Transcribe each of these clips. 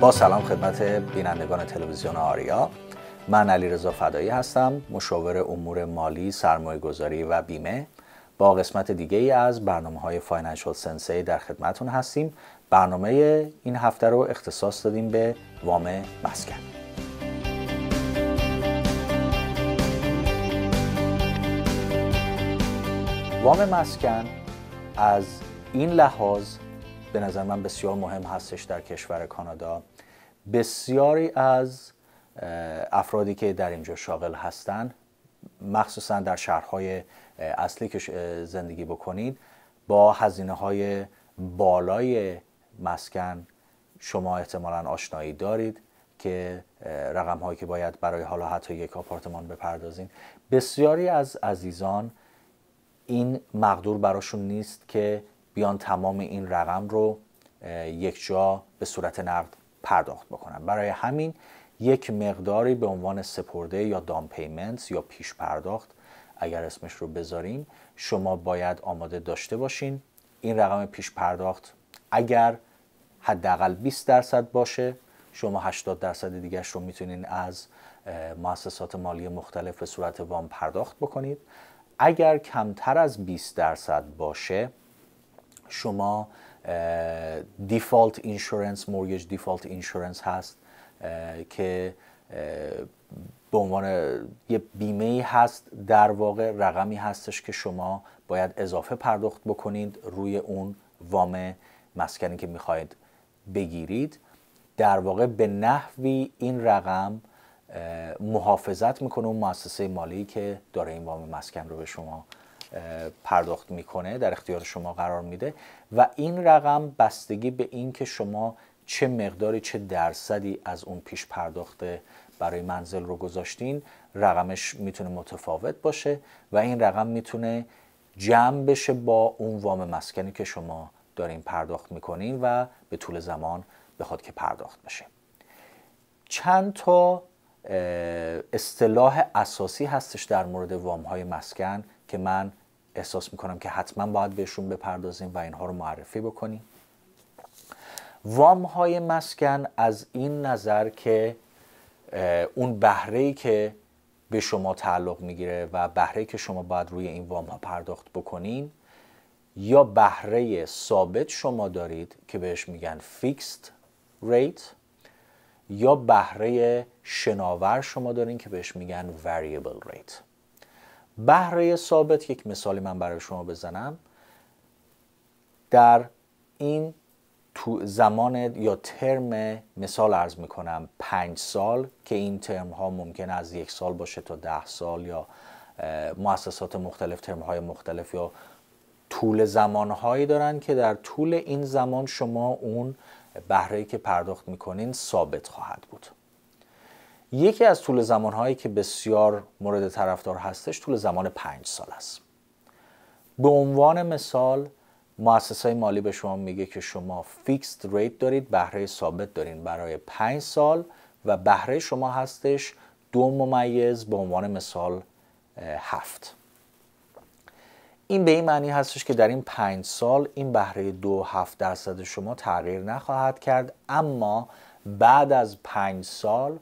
با سلام خدمت بینندگان تلویزیون آریا من علی رضا فدایی هستم مشاور امور مالی سرمایه گذاری و بیمه با قسمت دیگه ای از برنامه های فاینانشال سنسی در خدمتون هستیم برنامه این هفته رو اختصاص دادیم به وام مسکن وام مسکن از این لحاظ به نظر من بسیار مهم هستش در کشور کانادا بسیاری از افرادی که در اینجا شاغل هستند مخصوصا در شهرهای اصلی که زندگی بکنید با هزینه های بالای مسکن شما احتمالا آشنایی دارید که رقم هایی که باید برای حالا حتی یک آپارتمان بپردازین بسیاری از عزیزان این مقدور براشون نیست که بیان تمام این رقم رو یک جا به صورت نقد پرداخت بکنن برای همین یک مقداری به عنوان سپرده یا دام پیمنتس یا پیش پرداخت اگر اسمش رو بذاریم شما باید آماده داشته باشین این رقم پیش پرداخت اگر حداقل 20 درصد باشه شما 80 درصد دیگرش رو میتونین از مؤسسات مالی مختلف به صورت وام پرداخت بکنید اگر کمتر از 20 درصد باشه شما دیفالت اینشورنس مورگج دیفالت اینشورنس هست که به عنوان یه بیمه هست در واقع رقمی هستش که شما باید اضافه پرداخت بکنید روی اون وام مسکنی که میخواید بگیرید در واقع به نحوی این رقم محافظت میکنه اون مؤسسه مالی که داره این وام مسکن رو به شما پرداخت میکنه در اختیار شما قرار میده و این رقم بستگی به اینکه شما چه مقداری چه درصدی از اون پیش پرداخت برای منزل رو گذاشتین رقمش میتونه متفاوت باشه و این رقم میتونه جمع بشه با اون وام مسکنی که شما دارین پرداخت میکنین و به طول زمان بخواد که پرداخت بشه چند تا اصطلاح اساسی هستش در مورد وام های مسکن که من احساس میکنم که حتما باید بهشون بپردازیم و اینها رو معرفی بکنیم وام های مسکن از این نظر که اون بهره ای که به شما تعلق میگیره و بهره که شما باید روی این وام ها پرداخت بکنین یا بهره ثابت شما دارید که بهش میگن فیکست ریت یا بهره شناور شما دارین که بهش میگن variable rate بهره ثابت یک مثالی من برای شما بزنم در این تو زمان یا ترم مثال ارز میکنم پنج سال که این ترم ها ممکن از یک سال باشه تا ده سال یا مؤسسات مختلف ترم های مختلف یا طول زمان هایی دارن که در طول این زمان شما اون بهره که پرداخت میکنین ثابت خواهد بود یکی از طول هایی که بسیار مورد طرفدار هستش طول زمان پنج سال است به عنوان مثال مؤسسه مالی به شما میگه که شما فیکست ریت دارید بهره ثابت دارین برای پنج سال و بهره شما هستش دو ممیز به عنوان مثال هفت این به این معنی هستش که در این پنج سال این بهره دو هفت درصد شما تغییر نخواهد کرد اما بعد از پنج سال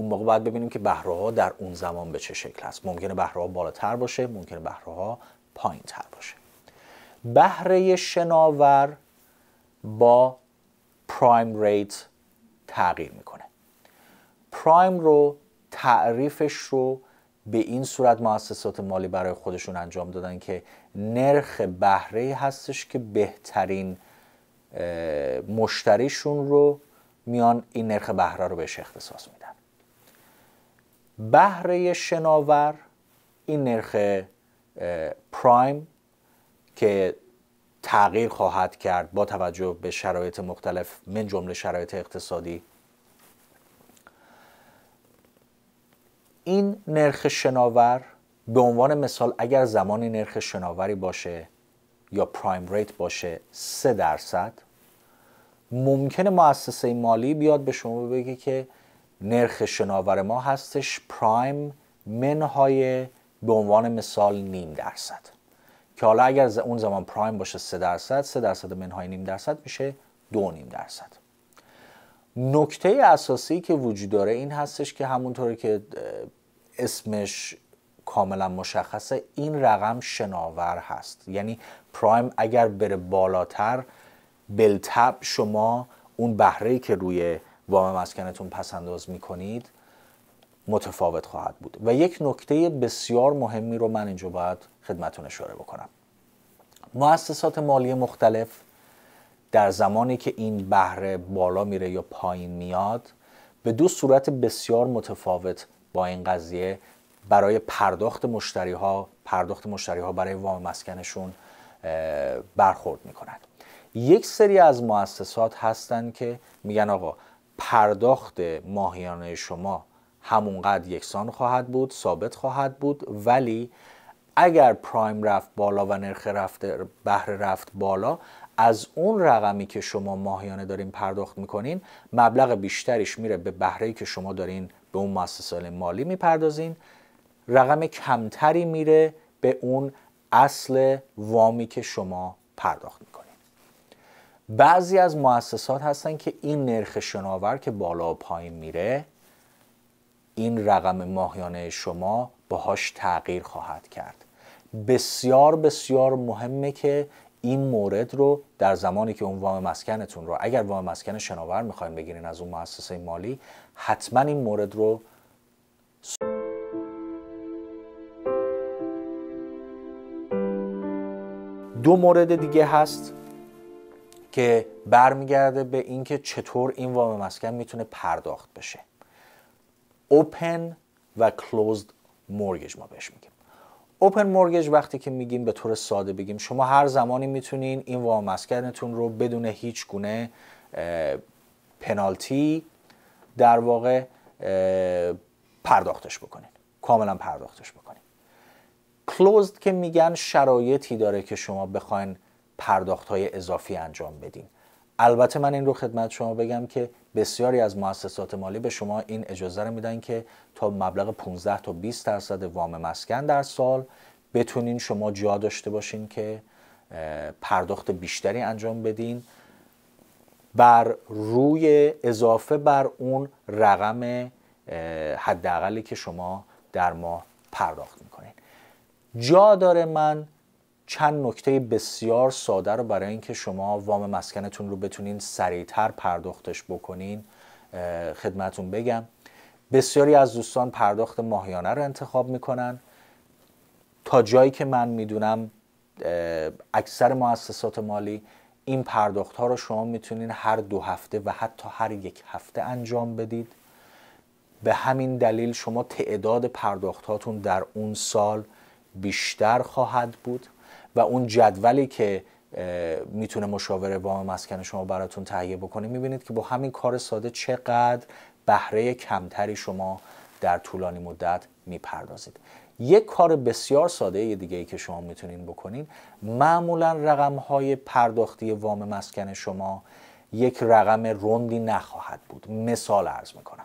اون موقع باید ببینیم که بهره ها در اون زمان به چه شکل هست ممکنه بهره ها بالاتر باشه ممکنه بهره ها پایین تر باشه بهره شناور با پرایم ریت تغییر میکنه پرایم رو تعریفش رو به این صورت مؤسسات مالی برای خودشون انجام دادن که نرخ بهره هستش که بهترین مشتریشون رو میان این نرخ بهره رو بهش اختصاص میدن بهره شناور این نرخ پرایم که تغییر خواهد کرد با توجه به شرایط مختلف من جمله شرایط اقتصادی این نرخ شناور به عنوان مثال اگر زمانی نرخ شناوری باشه یا پرایم ریت باشه 3 درصد ممکنه مؤسسه مالی بیاد به شما بگه که نرخ شناور ما هستش پرایم منهای به عنوان مثال نیم درصد که حالا اگر اون زمان پرایم باشه 3 درصد 3 درصد منهای نیم درصد میشه دو نیم درصد نکته اساسی که وجود داره این هستش که همونطور که اسمش کاملا مشخصه این رقم شناور هست یعنی پرایم اگر بره بالاتر بلتب شما اون بهره که روی وام مسکنتون پسنداز میکنید متفاوت خواهد بود و یک نکته بسیار مهمی رو من اینجا باید خدمتون اشاره بکنم مؤسسات مالی مختلف در زمانی که این بهره بالا میره یا پایین میاد به دو صورت بسیار متفاوت با این قضیه برای پرداخت مشتری ها پرداخت مشتری ها برای وام مسکنشون برخورد میکنند یک سری از مؤسسات هستند که میگن آقا پرداخت ماهیانه شما همونقدر یکسان خواهد بود ثابت خواهد بود ولی اگر پرایم رفت بالا و نرخ رفت بهره رفت بالا از اون رقمی که شما ماهیانه دارین پرداخت میکنین مبلغ بیشتریش میره به بهره که شما دارین به اون مؤسسه مالی میپردازین رقم کمتری میره به اون اصل وامی که شما پرداخت میکنین بعضی از مؤسسات هستن که این نرخ شناور که بالا و پایین میره این رقم ماهیانه شما باهاش تغییر خواهد کرد بسیار بسیار مهمه که این مورد رو در زمانی که اون وام مسکنتون رو اگر وام مسکن شناور میخواین بگیرین از اون مؤسسه مالی حتما این مورد رو دو مورد دیگه هست که برمیگرده به اینکه چطور این وام مسکن میتونه پرداخت بشه اوپن و کلوزد مورگج ما بهش میگیم اوپن مورگج وقتی که میگیم به طور ساده بگیم شما هر زمانی میتونین این وام مسکنتون رو بدون هیچ گونه پنالتی در واقع پرداختش بکنین کاملا پرداختش بکنین کلوزد که میگن شرایطی داره که شما بخواین پرداخت های اضافی انجام بدین البته من این رو خدمت شما بگم که بسیاری از مؤسسات مالی به شما این اجازه رو میدن که تا مبلغ 15 تا 20 درصد وام مسکن در سال بتونین شما جا داشته باشین که پرداخت بیشتری انجام بدین بر روی اضافه بر اون رقم حداقلی که شما در ماه پرداخت میکنین جا داره من چند نکته بسیار ساده رو برای اینکه شما وام مسکنتون رو بتونین سریعتر پرداختش بکنین خدمتون بگم بسیاری از دوستان پرداخت ماهیانه رو انتخاب میکنن تا جایی که من میدونم اکثر مؤسسات مالی این پرداخت ها رو شما میتونین هر دو هفته و حتی هر یک هفته انجام بدید به همین دلیل شما تعداد پرداختاتون در اون سال بیشتر خواهد بود و اون جدولی که میتونه مشاوره وام مسکن شما براتون تهیه بکنه میبینید که با همین کار ساده چقدر بهره کمتری شما در طولانی مدت میپردازید یک کار بسیار ساده یه دیگه ای که شما میتونین بکنین معمولا رقم های پرداختی وام مسکن شما یک رقم رندی نخواهد بود مثال ارز میکنم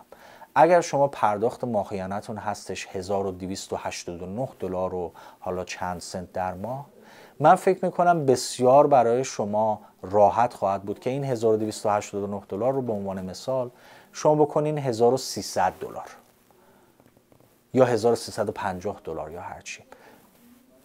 اگر شما پرداخت ماهیانتون هستش 1289 دلار و حالا چند سنت در ماه من فکر میکنم بسیار برای شما راحت خواهد بود که این 1289 دلار رو به عنوان مثال شما بکنین 1300 دلار یا 1350 دلار یا هر چی.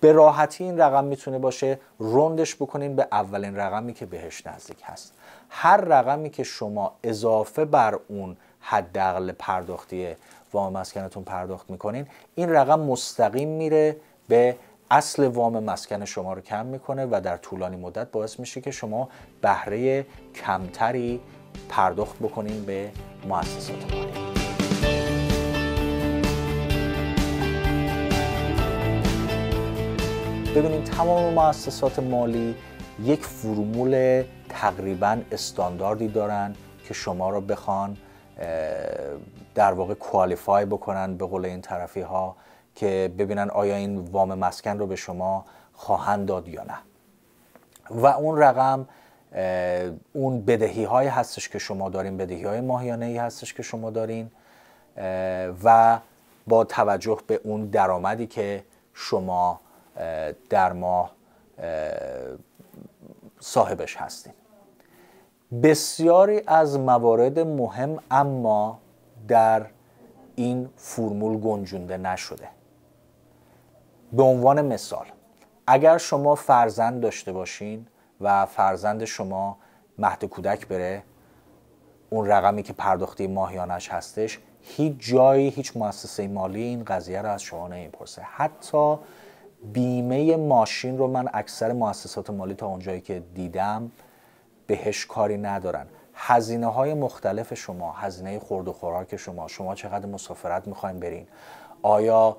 به راحتی این رقم میتونه باشه روندش بکنین به اولین رقمی که بهش نزدیک هست هر رقمی که شما اضافه بر اون حداقل پرداختی وام مسکنتون پرداخت میکنین این رقم مستقیم میره به اصل وام مسکن شما رو کم میکنه و در طولانی مدت باعث میشه که شما بهره کمتری پرداخت بکنین به مؤسسات مالی ببینید تمام مؤسسات مالی یک فرمول تقریبا استانداردی دارن که شما را بخوان در واقع کوالیفای بکنن به قول این طرفی ها که ببینن آیا این وام مسکن رو به شما خواهند داد یا نه و اون رقم اون بدهی های هستش که شما دارین بدهی های ماهیانه ای هستش که شما دارین و با توجه به اون درآمدی که شما در ماه صاحبش هستین بسیاری از موارد مهم اما در این فرمول گنجونده نشده به عنوان مثال اگر شما فرزند داشته باشین و فرزند شما مهد کودک بره اون رقمی که پرداختی ماهیانش هستش هیچ جایی هیچ مؤسسه مالی این قضیه رو از شما نمیپرسه حتی بیمه ماشین رو من اکثر مؤسسات مالی تا اونجایی که دیدم بهش کاری ندارن هزینه های مختلف شما هزینه خورد و خوراک شما شما چقدر مسافرت میخواین برین آیا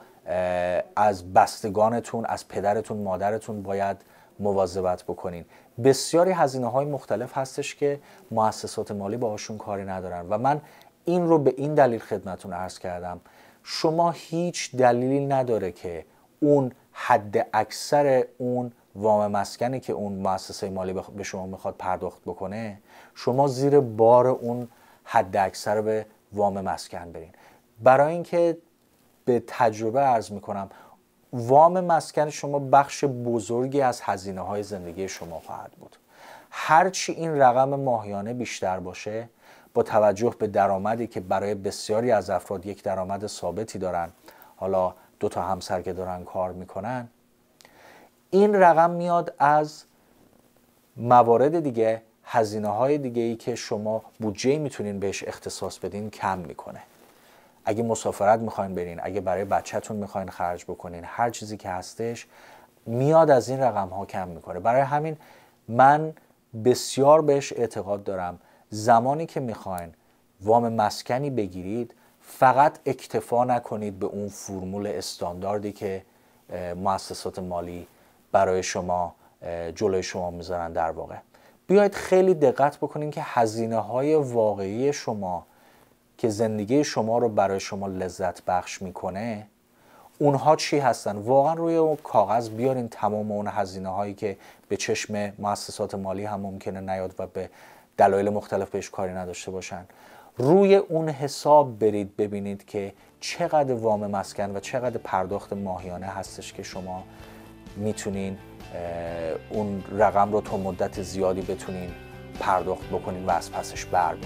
از بستگانتون از پدرتون مادرتون باید مواظبت بکنین بسیاری هزینه های مختلف هستش که مؤسسات مالی باهاشون کاری ندارن و من این رو به این دلیل خدمتون عرض کردم شما هیچ دلیلی نداره که اون حد اکثر اون وام مسکنی که اون مؤسسه مالی به شما میخواد پرداخت بکنه شما زیر بار اون حد اکثر به وام مسکن برین برای اینکه به تجربه ارز میکنم وام مسکن شما بخش بزرگی از هزینه های زندگی شما خواهد بود هرچی این رقم ماهیانه بیشتر باشه با توجه به درآمدی که برای بسیاری از افراد یک درآمد ثابتی دارن حالا دو تا همسر که دارن کار میکنن این رقم میاد از موارد دیگه هزینه های دیگه ای که شما بودجه میتونین بهش اختصاص بدین کم میکنه اگه مسافرت میخواین برین اگه برای بچهتون میخواین خرج بکنین هر چیزی که هستش میاد از این رقم ها کم میکنه برای همین من بسیار بهش اعتقاد دارم زمانی که میخواین وام مسکنی بگیرید فقط اکتفا نکنید به اون فرمول استانداردی که مؤسسات مالی برای شما جلوی شما میذارن در واقع بیاید خیلی دقت بکنید که هزینه های واقعی شما که زندگی شما رو برای شما لذت بخش میکنه اونها چی هستن واقعا روی کاغذ بیارین تمام اون هزینه هایی که به چشم مؤسسات مالی هم ممکنه نیاد و به دلایل مختلف بهش کاری نداشته باشن روی اون حساب برید ببینید که چقدر وام مسکن و چقدر پرداخت ماهیانه هستش که شما میتونین اون رقم رو تا مدت زیادی بتونین پرداخت بکنین و از پسش بر